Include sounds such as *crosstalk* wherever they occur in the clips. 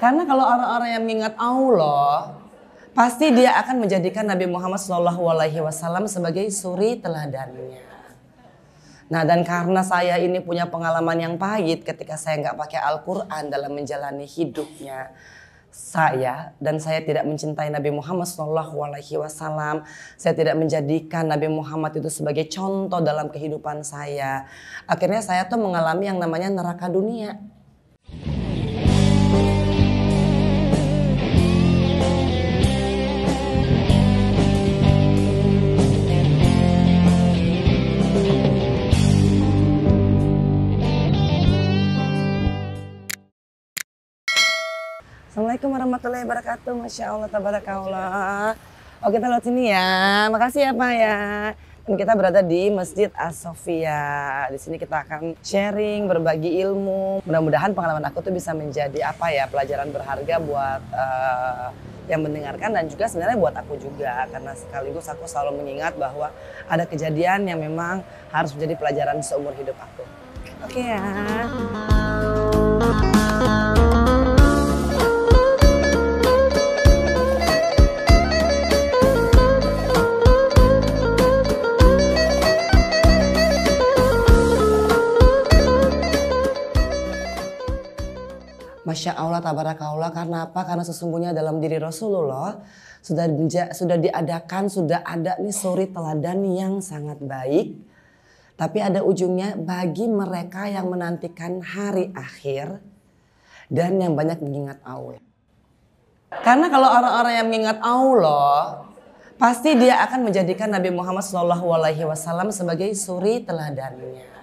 Karena kalau orang-orang yang mengingat Allah, pasti dia akan menjadikan Nabi Muhammad SAW sebagai suri teladannya. Nah dan karena saya ini punya pengalaman yang pahit ketika saya nggak pakai Al-Quran dalam menjalani hidupnya, saya dan saya tidak mencintai Nabi Muhammad SAW. Saya tidak menjadikan Nabi Muhammad itu sebagai contoh dalam kehidupan saya. Akhirnya saya tuh mengalami yang namanya neraka dunia. Assalamualaikum warahmatullahi wabarakatuh. Masya Allah, tabarakallah. Oh kita lewat sini ya. Makasih ya Pak ya. Dan kita berada di Masjid As-Sofia. Di sini kita akan sharing, berbagi ilmu. Mudah-mudahan pengalaman aku tuh bisa menjadi apa ya pelajaran berharga buat uh, yang mendengarkan dan juga sebenarnya buat aku juga karena sekaligus aku selalu mengingat bahwa ada kejadian yang memang harus menjadi pelajaran seumur hidup aku. Oke okay, ya. Masya Allah tabarakallah karena apa? Karena sesungguhnya dalam diri Rasulullah sudah sudah diadakan sudah ada nih suri teladan yang sangat baik. Tapi ada ujungnya bagi mereka yang menantikan hari akhir dan yang banyak mengingat Allah. Karena kalau orang-orang yang mengingat Allah, pasti dia akan menjadikan Nabi Muhammad SAW sebagai suri teladannya.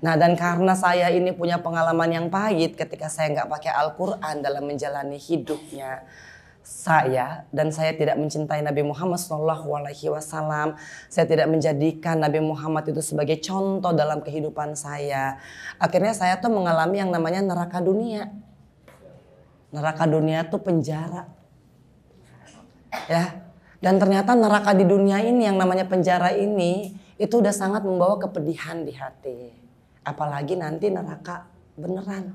Nah dan karena saya ini punya pengalaman yang pahit ketika saya nggak pakai Al-Quran dalam menjalani hidupnya saya dan saya tidak mencintai Nabi Muhammad SAW, Saya tidak menjadikan Nabi Muhammad itu sebagai contoh dalam kehidupan saya. Akhirnya saya tuh mengalami yang namanya neraka dunia. Neraka dunia tuh penjara, ya. Dan ternyata neraka di dunia ini yang namanya penjara ini itu udah sangat membawa kepedihan di hati apalagi nanti neraka beneran.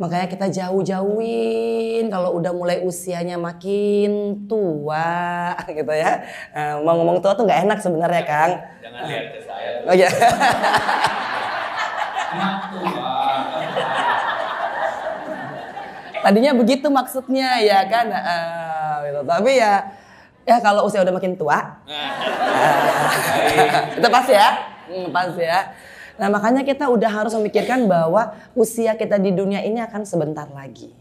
Makanya kita jauh-jauhin kalau udah mulai usianya makin tua *laughs* gitu ya. Eh, mau ngomong tua tuh nggak enak sebenarnya Kang. Jangan lihat ke saya. *laughs* Oh iya. Tadinya begitu maksudnya ya kan. Eh, gitu. Tapi ya ya kalau usia udah makin tua. Nah, *laughs* kita itu pas ya. Hmm, pas ya. Nah makanya kita udah harus memikirkan bahwa usia kita di dunia ini akan sebentar lagi.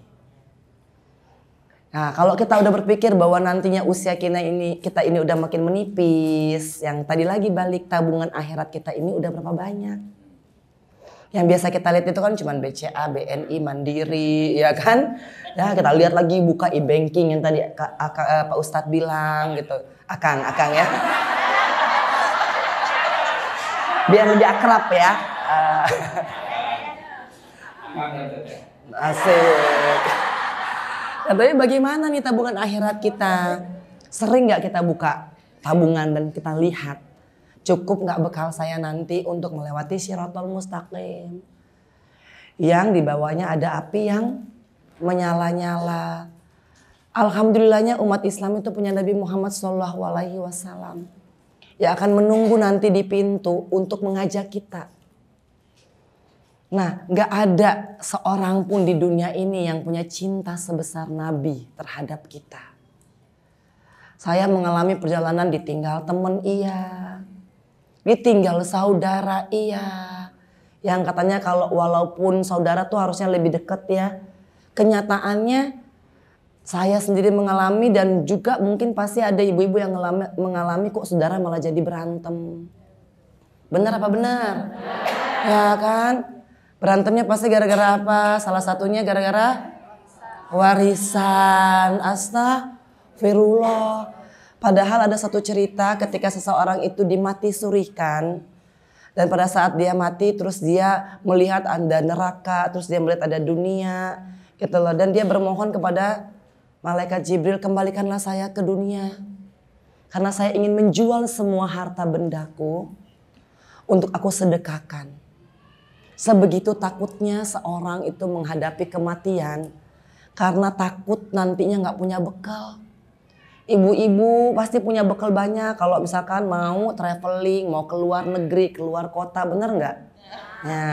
Nah, kalau kita udah berpikir bahwa nantinya usia kita ini kita ini udah makin menipis, yang tadi lagi balik tabungan akhirat kita ini udah berapa banyak? Yang biasa kita lihat itu kan cuma BCA, BNI, Mandiri, ya kan? nah kita lihat lagi buka e-banking yang tadi eh, Pak Ustadz bilang gitu. Akang, akang ya biar lebih akrab ya. Uh, asik. Nah, tapi bagaimana nih tabungan akhirat kita? Sering nggak kita buka tabungan dan kita lihat cukup nggak bekal saya nanti untuk melewati sirotol mustaqim yang dibawanya ada api yang menyala-nyala. Alhamdulillahnya umat Islam itu punya Nabi Muhammad Shallallahu Alaihi Wasallam yang akan menunggu nanti di pintu untuk mengajak kita. Nah, nggak ada seorang pun di dunia ini yang punya cinta sebesar Nabi terhadap kita. Saya mengalami perjalanan ditinggal teman iya, ditinggal saudara iya. Yang katanya kalau walaupun saudara tuh harusnya lebih deket ya. Kenyataannya saya sendiri mengalami dan juga mungkin pasti ada ibu-ibu yang ngelami, mengalami kok saudara malah jadi berantem. Benar apa benar? Ya kan? Berantemnya pasti gara-gara apa? Salah satunya gara-gara warisan. Astagfirullah. Padahal ada satu cerita ketika seseorang itu dimati surikan dan pada saat dia mati terus dia melihat ada neraka, terus dia melihat ada dunia gitu loh dan dia bermohon kepada Malaikat Jibril kembalikanlah saya ke dunia. Karena saya ingin menjual semua harta bendaku untuk aku sedekahkan. Sebegitu takutnya seorang itu menghadapi kematian karena takut nantinya nggak punya bekal. Ibu-ibu pasti punya bekal banyak kalau misalkan mau traveling, mau keluar negeri, keluar kota, bener nggak? Ya. Nah,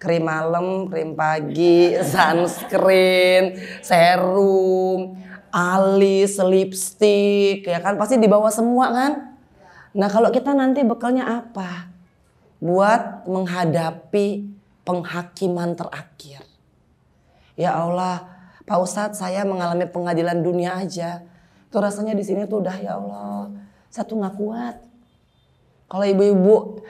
krim malam, krim pagi, sunscreen, serum, alis, lipstick, ya kan pasti dibawa semua kan? Nah, kalau kita nanti bekalnya apa? Buat menghadapi penghakiman terakhir. Ya Allah, Pak Ustadz saya mengalami pengadilan dunia aja. Tuh rasanya di sini tuh udah ya Allah, satu tuh nggak kuat. Kalau ibu-ibu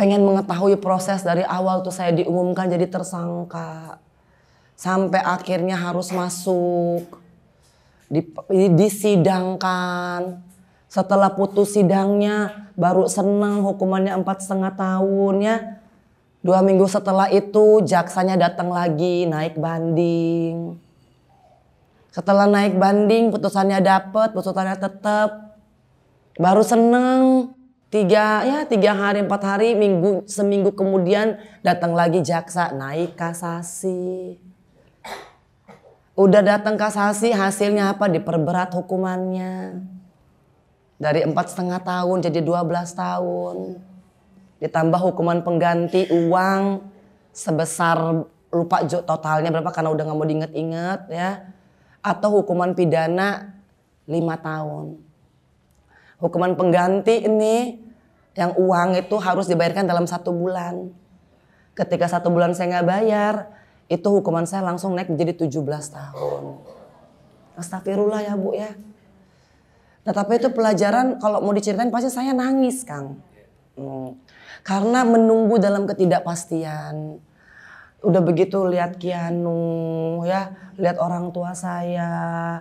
pengen mengetahui proses dari awal tuh saya diumumkan jadi tersangka sampai akhirnya harus masuk di, disidangkan setelah putus sidangnya baru senang hukumannya empat setengah tahun ya dua minggu setelah itu jaksanya datang lagi naik banding setelah naik banding putusannya dapet putusannya tetap baru seneng tiga ya tiga hari empat hari minggu seminggu kemudian datang lagi jaksa naik kasasi udah datang kasasi hasilnya apa diperberat hukumannya dari empat setengah tahun jadi dua belas tahun ditambah hukuman pengganti uang sebesar lupa totalnya berapa karena udah nggak mau diinget-inget ya atau hukuman pidana lima tahun hukuman pengganti ini yang uang itu harus dibayarkan dalam satu bulan. Ketika satu bulan saya nggak bayar, itu hukuman saya langsung naik menjadi 17 tahun. Astagfirullah ya bu ya. Nah tapi itu pelajaran kalau mau diceritain pasti saya nangis Kang. Hmm. Karena menunggu dalam ketidakpastian. Udah begitu lihat Kianu ya, lihat orang tua saya,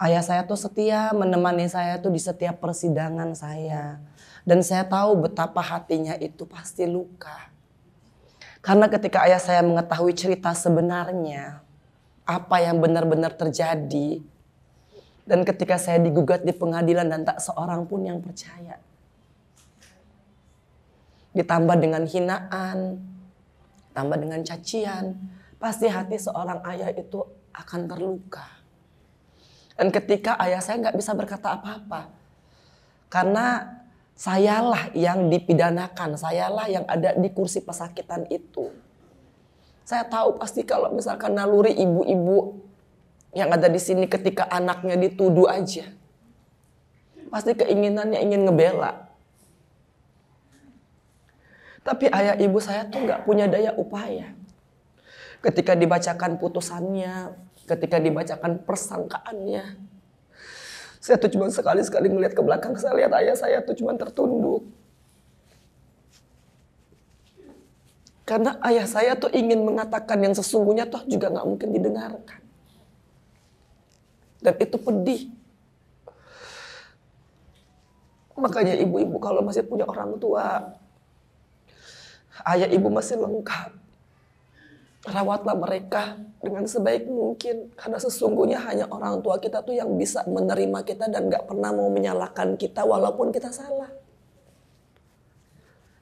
ayah saya tuh setia menemani saya tuh di setiap persidangan saya. Dan saya tahu betapa hatinya itu pasti luka. Karena ketika ayah saya mengetahui cerita sebenarnya, apa yang benar-benar terjadi, dan ketika saya digugat di pengadilan dan tak seorang pun yang percaya. Ditambah dengan hinaan, tambah dengan cacian, pasti hati seorang ayah itu akan terluka. Dan ketika ayah saya nggak bisa berkata apa-apa. Karena sayalah yang dipidanakan, sayalah yang ada di kursi pesakitan itu. Saya tahu pasti kalau misalkan naluri ibu-ibu yang ada di sini ketika anaknya dituduh aja. Pasti keinginannya ingin ngebela. Tapi ayah ibu saya tuh nggak punya daya upaya. Ketika dibacakan putusannya, ketika dibacakan persangkaannya. Saya tuh cuma sekali-sekali melihat ke belakang, saya lihat ayah saya tuh cuma tertunduk. Karena ayah saya tuh ingin mengatakan yang sesungguhnya toh juga nggak mungkin didengarkan. Dan itu pedih. Makanya ibu-ibu kalau masih punya orang tua, ayah ibu masih lengkap rawatlah mereka dengan sebaik mungkin karena sesungguhnya hanya orang tua kita tuh yang bisa menerima kita dan gak pernah mau menyalahkan kita walaupun kita salah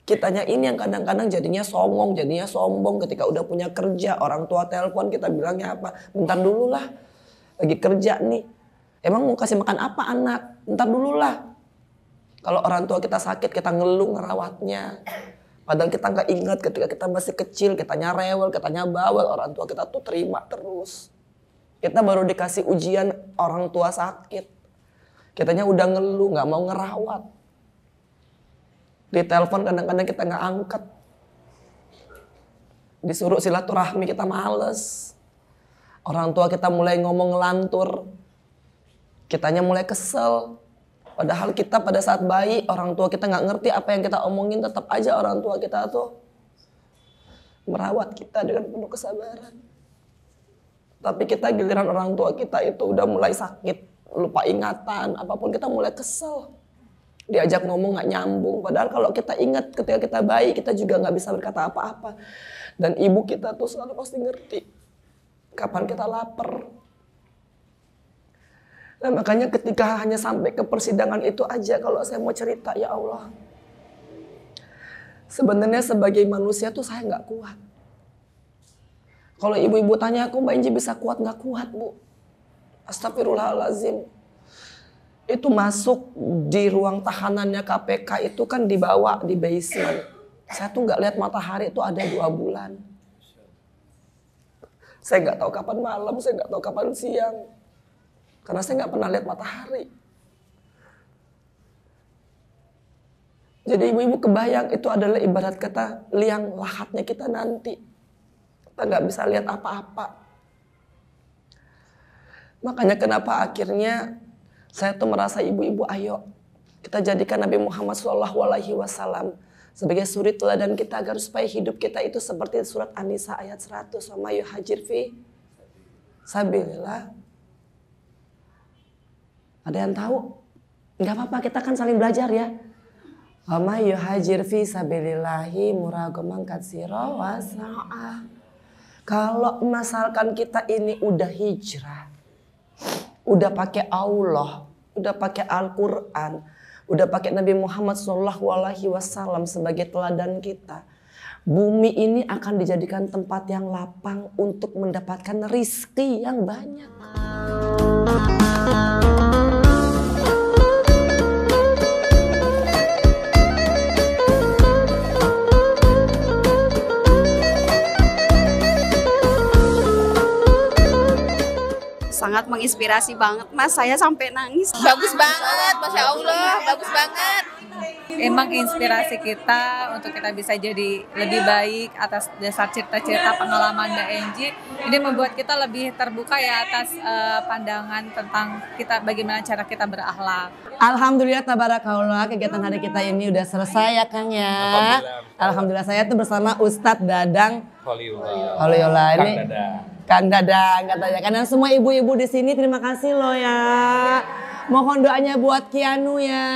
kitanya ini yang kadang-kadang jadinya sombong, jadinya sombong ketika udah punya kerja, orang tua telepon kita bilangnya apa? Bentar dulu lah, lagi kerja nih. Emang mau kasih makan apa anak? Bentar dulu lah. Kalau orang tua kita sakit, kita ngeluh ngerawatnya. Padahal kita nggak ingat ketika kita masih kecil, kita nyarewel, kita nyabawel, orang tua kita tuh terima terus. Kita baru dikasih ujian orang tua sakit. Kitanya udah ngeluh, nggak mau ngerawat. Di telepon kadang-kadang kita nggak angkat. Disuruh silaturahmi kita males. Orang tua kita mulai ngomong ngelantur. Kitanya mulai kesel. Padahal kita pada saat bayi orang tua kita nggak ngerti apa yang kita omongin tetap aja orang tua kita tuh merawat kita dengan penuh kesabaran. Tapi kita giliran orang tua kita itu udah mulai sakit, lupa ingatan, apapun kita mulai kesel. Diajak ngomong nggak nyambung. Padahal kalau kita ingat ketika kita bayi kita juga nggak bisa berkata apa-apa. Dan ibu kita tuh selalu pasti ngerti kapan kita lapar, Nah, makanya ketika hanya sampai ke persidangan itu aja kalau saya mau cerita, ya Allah. Sebenarnya sebagai manusia tuh saya nggak kuat. Kalau ibu-ibu tanya aku, Mbak Inji bisa kuat nggak kuat, Bu? Astagfirullahalazim. Itu masuk di ruang tahanannya KPK itu kan dibawa di basement. Saya tuh nggak lihat matahari itu ada dua bulan. Saya nggak tahu kapan malam, saya nggak tahu kapan siang karena saya nggak pernah lihat matahari. Jadi ibu-ibu kebayang itu adalah ibarat kata liang lahatnya kita nanti. Kita nggak bisa lihat apa-apa. Makanya kenapa akhirnya saya tuh merasa ibu-ibu ayo kita jadikan Nabi Muhammad SAW sebagai suri teladan kita agar supaya hidup kita itu seperti surat An-Nisa ayat 100 sama yuhajir fi sabilillah ada yang tahu? Gak apa-apa, kita kan saling belajar ya. Wama yuhajir fi sabilillahi muragomang katsiro wasra'ah. Kalau misalkan kita ini udah hijrah, udah pakai Allah, udah pakai Al-Quran, udah pakai Nabi Muhammad saw Wasallam sebagai teladan kita, bumi ini akan dijadikan tempat yang lapang untuk mendapatkan rizki yang banyak. sangat menginspirasi banget Mas. Saya sampai nangis. Bagus banget, Masya Allah, bagus banget. Emang inspirasi kita untuk kita bisa jadi lebih baik atas dasar cerita-cerita pengalaman Mbak Enji. Ini membuat kita lebih terbuka ya atas uh, pandangan tentang kita bagaimana cara kita berakhlak. Alhamdulillah tabarakallah kegiatan hari kita ini udah selesai ya Kang ya. Alhamdulillah. Alhamdulillah saya tuh bersama Ustadz Dadang Holiola. Holiola ini. Kang Dadang. Kang Dadang katanya. Karena semua ibu-ibu di sini terima kasih loh ya. Mohon doanya buat Kianu ya.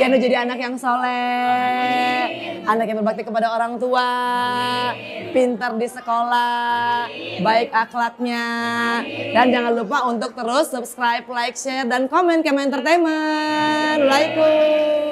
Kianu jadi anak yang soleh, anak yang berbakti kepada orang tua, pintar di sekolah, baik akhlaknya. Dan jangan lupa untuk terus subscribe, like, share, dan komen ke Entertainment. Waalaikumsalam.